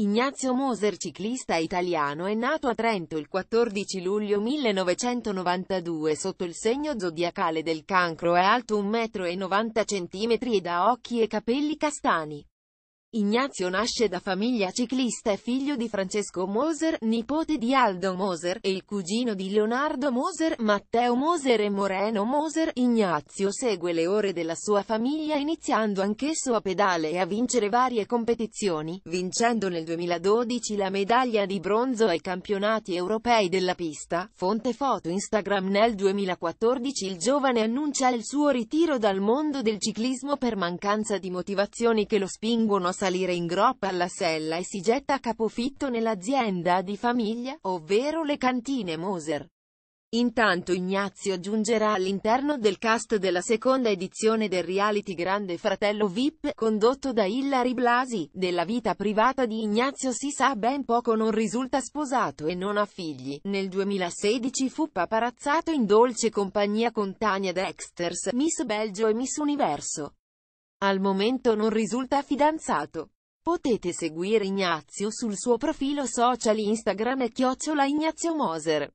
Ignazio Moser ciclista italiano è nato a Trento il 14 luglio 1992 sotto il segno zodiacale del cancro è alto 1,90 m ed ha occhi e capelli castani. Ignazio nasce da famiglia ciclista e figlio di Francesco Moser, nipote di Aldo Moser, e il cugino di Leonardo Moser, Matteo Moser e Moreno Moser. Ignazio segue le ore della sua famiglia iniziando anch'esso a pedale e a vincere varie competizioni, vincendo nel 2012 la medaglia di bronzo ai campionati europei della pista. Fonte foto Instagram Nel 2014 il giovane annuncia il suo ritiro dal mondo del ciclismo per mancanza di motivazioni che lo spingono a salire in groppa alla sella e si getta a capofitto nell'azienda di famiglia, ovvero le cantine Moser. Intanto Ignazio giungerà all'interno del cast della seconda edizione del reality Grande Fratello VIP, condotto da Hilary Blasi, della vita privata di Ignazio si sa ben poco non risulta sposato e non ha figli. Nel 2016 fu paparazzato in dolce compagnia con Tania Dexters, Miss Belgio e Miss Universo. Al momento non risulta fidanzato. Potete seguire Ignazio sul suo profilo social Instagram e chiocciola Ignazio Moser.